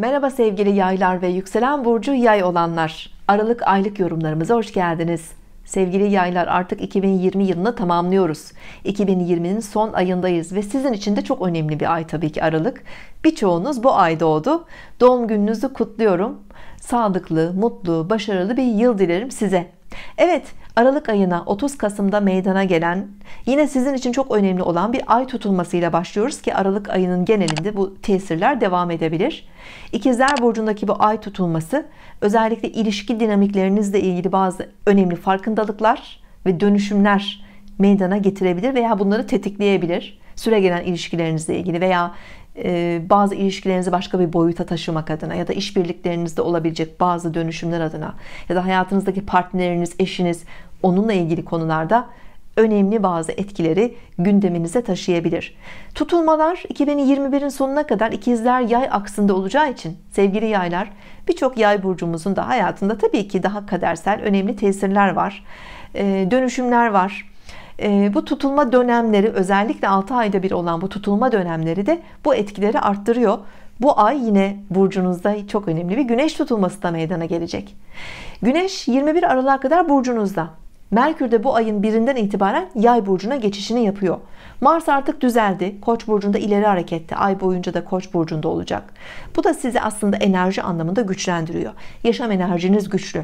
Merhaba sevgili yaylar ve yükselen burcu yay olanlar. Aralık aylık yorumlarımıza hoş geldiniz. Sevgili yaylar artık 2020 yılını tamamlıyoruz. 2020'nin son ayındayız ve sizin için de çok önemli bir ay tabii ki Aralık. Birçoğunuz bu ay doğdu. Doğum gününüzü kutluyorum. Sağlıklı, mutlu, başarılı bir yıl dilerim size. Evet Aralık ayına 30 Kasım'da meydana gelen yine sizin için çok önemli olan bir ay tutulmasıyla başlıyoruz ki Aralık ayının genelinde bu tesirler devam edebilir. İkizler Burcu'ndaki bu ay tutulması özellikle ilişki dinamiklerinizle ilgili bazı önemli farkındalıklar ve dönüşümler meydana getirebilir veya bunları tetikleyebilir süre gelen ilişkilerinizle ilgili veya e, bazı ilişkilerinizi başka bir boyuta taşımak adına ya da işbirliklerinizde olabilecek bazı dönüşümler adına ya da hayatınızdaki partneriniz, eşiniz onunla ilgili konularda önemli bazı etkileri gündeminize taşıyabilir. Tutulmalar 2021'in sonuna kadar ikizler yay aksında olacağı için sevgili yaylar birçok yay burcumuzun da hayatında tabii ki daha kadersel önemli tesirler var. E, dönüşümler var ee, bu tutulma dönemleri özellikle 6 ayda bir olan bu tutulma dönemleri de bu etkileri arttırıyor bu ay yine burcunuzda çok önemli bir güneş tutulması da meydana gelecek güneş 21 Aralık'a kadar burcunuzda Merkür de bu ayın birinden itibaren yay burcuna geçişini yapıyor. Mars artık düzeldi. Koç burcunda ileri hareketti. Ay boyunca da koç burcunda olacak. Bu da sizi aslında enerji anlamında güçlendiriyor. Yaşam enerjiniz güçlü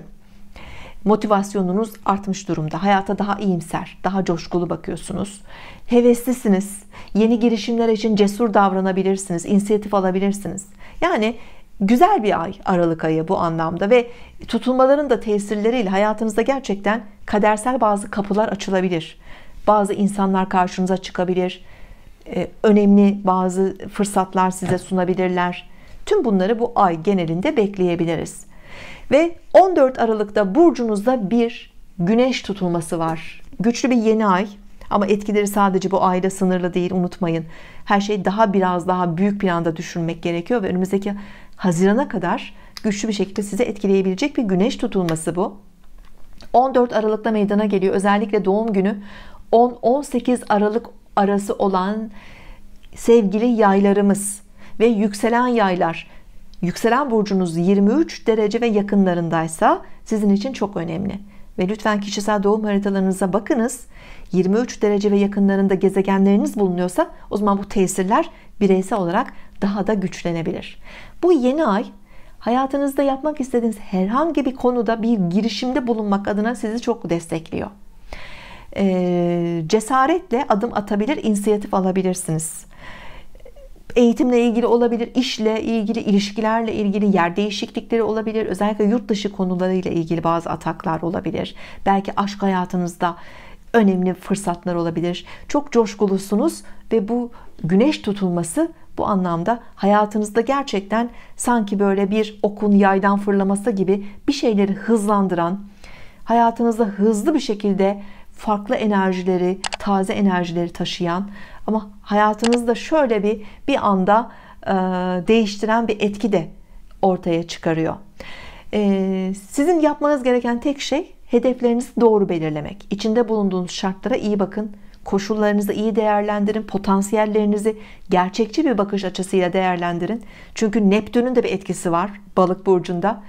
motivasyonunuz artmış durumda. Hayata daha iyimser, daha coşkulu bakıyorsunuz. Heveslisiniz. Yeni girişimler için cesur davranabilirsiniz, inisiyatif alabilirsiniz. Yani güzel bir ay Aralık ayı bu anlamda ve tutulmaların da tesirleriyle hayatınızda gerçekten kadersel bazı kapılar açılabilir. Bazı insanlar karşınıza çıkabilir. Ee, önemli bazı fırsatlar size sunabilirler. Tüm bunları bu ay genelinde bekleyebiliriz. Ve 14 Aralık'ta burcunuzda bir güneş tutulması var. Güçlü bir yeni ay ama etkileri sadece bu ayda sınırlı değil unutmayın. Her şeyi daha biraz daha büyük planda düşünmek gerekiyor ve önümüzdeki Haziran'a kadar güçlü bir şekilde sizi etkileyebilecek bir güneş tutulması bu. 14 Aralık'ta meydana geliyor. Özellikle doğum günü 10-18 Aralık arası olan sevgili yaylarımız ve yükselen yaylar yükselen burcunuz 23 derece ve yakınlarındaysa sizin için çok önemli. Ve lütfen kişisel doğum haritalarınıza bakınız. 23 derece ve yakınlarında gezegenleriniz bulunuyorsa o zaman bu tesirler bireysel olarak daha da güçlenebilir. Bu yeni ay hayatınızda yapmak istediğiniz herhangi bir konuda bir girişimde bulunmak adına sizi çok destekliyor. Ee, cesaretle adım atabilir, inisiyatif alabilirsiniz eğitimle ilgili olabilir, işle ilgili, ilişkilerle ilgili yer değişiklikleri olabilir. Özellikle yurt dışı konularıyla ilgili bazı ataklar olabilir. Belki aşk hayatınızda önemli fırsatlar olabilir. Çok coşkulusunuz ve bu güneş tutulması bu anlamda hayatınızda gerçekten sanki böyle bir okun yaydan fırlaması gibi bir şeyleri hızlandıran, hayatınızda hızlı bir şekilde farklı enerjileri, taze enerjileri taşıyan ama hayatınızda şöyle bir bir anda e, değiştiren bir etki de ortaya çıkarıyor. E, sizin yapmanız gereken tek şey hedeflerinizi doğru belirlemek. İçinde bulunduğunuz şartlara iyi bakın. Koşullarınızı iyi değerlendirin. Potansiyellerinizi gerçekçi bir bakış açısıyla değerlendirin. Çünkü Neptün'ün de bir etkisi var balık burcunda.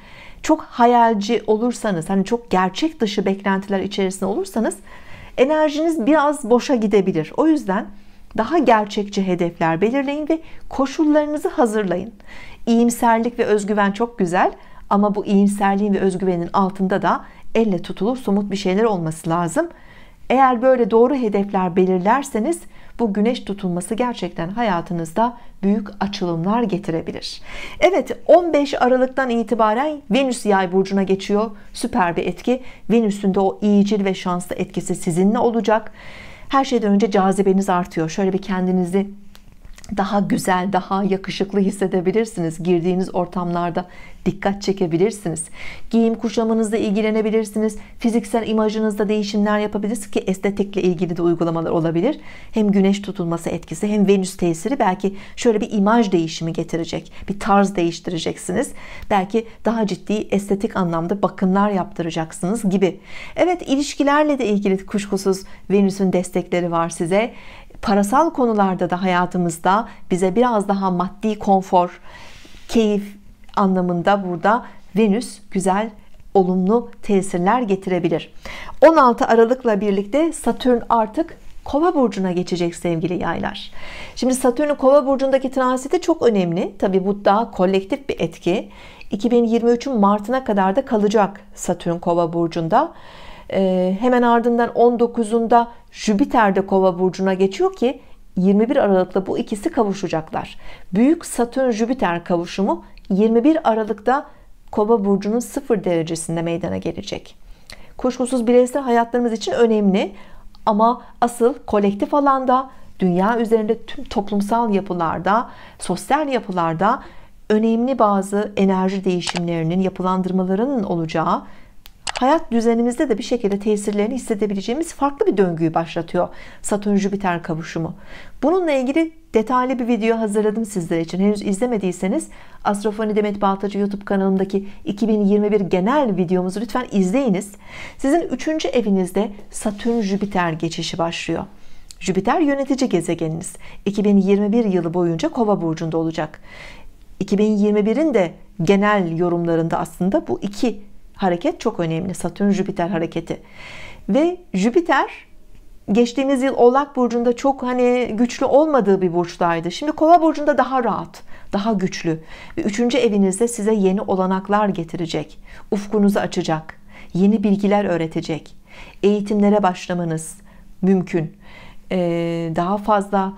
Çok hayalci olursanız, hani çok gerçek dışı beklentiler içerisinde olursanız enerjiniz biraz boşa gidebilir. O yüzden daha gerçekçi hedefler belirleyin ve koşullarınızı hazırlayın. İyimserlik ve özgüven çok güzel ama bu iyimserliğin ve özgüvenin altında da elle tutulur somut bir şeyler olması lazım. Eğer böyle doğru hedefler belirlerseniz bu güneş tutulması gerçekten hayatınızda büyük açılımlar getirebilir. Evet 15 Aralık'tan itibaren Venüs yay burcuna geçiyor. Süper bir etki. Venüs'ün de o iyicil ve şanslı etkisi sizinle olacak. Her şeyden önce cazibeniz artıyor. Şöyle bir kendinizi daha güzel, daha yakışıklı hissedebilirsiniz. Girdiğiniz ortamlarda dikkat çekebilirsiniz. Giyim kuşamınızla ilgilenebilirsiniz. Fiziksel imajınızda değişimler yapabilirsiniz ki estetikle ilgili de uygulamalar olabilir. Hem güneş tutulması etkisi hem venüs tesiri belki şöyle bir imaj değişimi getirecek. Bir tarz değiştireceksiniz. Belki daha ciddi estetik anlamda bakımlar yaptıracaksınız gibi. Evet ilişkilerle de ilgili kuşkusuz venüsün destekleri var size parasal konularda da hayatımızda bize biraz daha maddi konfor, keyif anlamında burada Venüs güzel olumlu tesirler getirebilir. 16 Aralık'la birlikte Satürn artık Kova burcuna geçecek sevgili yaylar. Şimdi Satürn'ün Kova burcundaki transiti çok önemli. Tabii bu daha kolektif bir etki. 2023'ün Mart'ına kadar da kalacak Satürn Kova burcunda. Ee, hemen ardından 19'unda Jüpiter de Kova burcuna geçiyor ki 21 Aralık'ta bu ikisi kavuşacaklar. Büyük Satürn Jüpiter kavuşumu 21 Aralık'ta Kova burcunun 0 derecesinde meydana gelecek. Kuşkusuz bireysel hayatlarımız için önemli ama asıl kolektif alanda, dünya üzerinde tüm toplumsal yapılarda, sosyal yapılarda önemli bazı enerji değişimlerinin, yapılandırmalarının olacağı hayat düzenimizde de bir şekilde tesirlerini hissedebileceğimiz farklı bir döngüyü başlatıyor Satürn Jüpiter kavuşumu. Bununla ilgili detaylı bir video hazırladım sizler için. Henüz izlemediyseniz Astrofoni Demet Bağtacı YouTube kanalındaki 2021 genel videomuzu lütfen izleyiniz. Sizin 3. evinizde Satürn Jüpiter geçişi başlıyor. Jüpiter yönetici gezegeniniz. 2021 yılı boyunca Kova burcunda olacak. 2021'in de genel yorumlarında aslında bu iki hareket çok önemli. Satürn Jüpiter hareketi. Ve Jüpiter geçtiğimiz yıl Oğlak burcunda çok hani güçlü olmadığı bir burçtaydı. Şimdi Kova burcunda daha rahat, daha güçlü ve 3. evinizde size yeni olanaklar getirecek. Ufkunuzu açacak, yeni bilgiler öğretecek. Eğitimlere başlamanız mümkün. Ee, daha fazla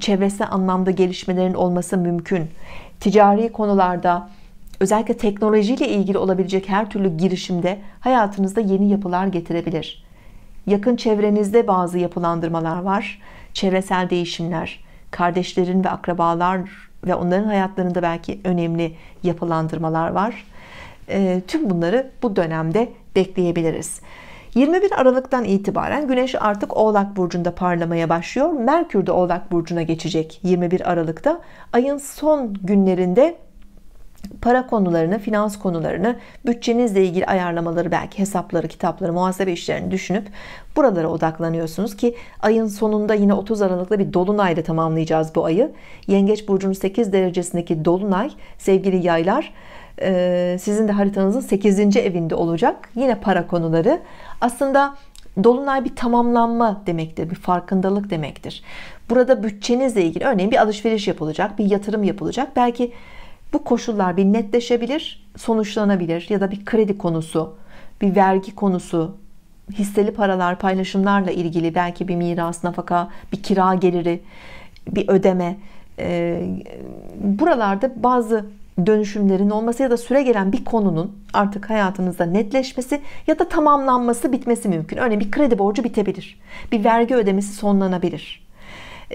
çevresel anlamda gelişmelerin olması mümkün. Ticari konularda Özellikle teknolojiyle ilgili olabilecek her türlü girişimde hayatınızda yeni yapılar getirebilir. Yakın çevrenizde bazı yapılandırmalar var. Çevresel değişimler, kardeşlerin ve akrabalar ve onların hayatlarında belki önemli yapılandırmalar var. E, tüm bunları bu dönemde bekleyebiliriz. 21 Aralık'tan itibaren Güneş artık Oğlak Burcu'nda parlamaya başlıyor. Merkür de Oğlak Burcu'na geçecek 21 Aralık'ta. Ayın son günlerinde para konularını, finans konularını, bütçenizle ilgili ayarlamaları, belki hesapları, kitapları, muhasebe işlerini düşünüp buralara odaklanıyorsunuz ki ayın sonunda yine 30 Aralık'ta bir dolunayla tamamlayacağız bu ayı. Yengeç burcunun 8 derecesindeki dolunay sevgili yaylar e, sizin de haritanızın 8. evinde olacak. Yine para konuları. Aslında Dolunay bir tamamlanma demektir, bir farkındalık demektir. Burada bütçenizle ilgili örneğin bir alışveriş yapılacak, bir yatırım yapılacak. Belki bu koşullar bir netleşebilir, sonuçlanabilir ya da bir kredi konusu, bir vergi konusu, hisseli paralar, paylaşımlarla ilgili belki bir miras, nafaka, bir kira geliri, bir ödeme. E, buralarda bazı dönüşümlerin olması ya da süre gelen bir konunun artık hayatınızda netleşmesi ya da tamamlanması, bitmesi mümkün. Örneğin bir kredi borcu bitebilir. Bir vergi ödemesi sonlanabilir.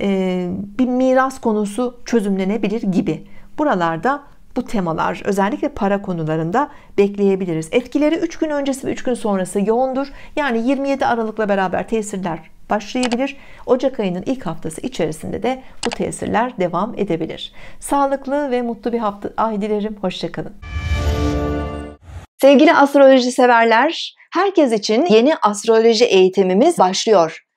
E, bir miras konusu çözümlenebilir gibi Buralarda bu temalar özellikle para konularında bekleyebiliriz. Etkileri 3 gün öncesi ve 3 gün sonrası yoğundur. Yani 27 Aralık'la beraber tesirler başlayabilir. Ocak ayının ilk haftası içerisinde de bu tesirler devam edebilir. Sağlıklı ve mutlu bir hafta ay dilerim. Hoşçakalın. Sevgili astroloji severler, herkes için yeni astroloji eğitimimiz başlıyor.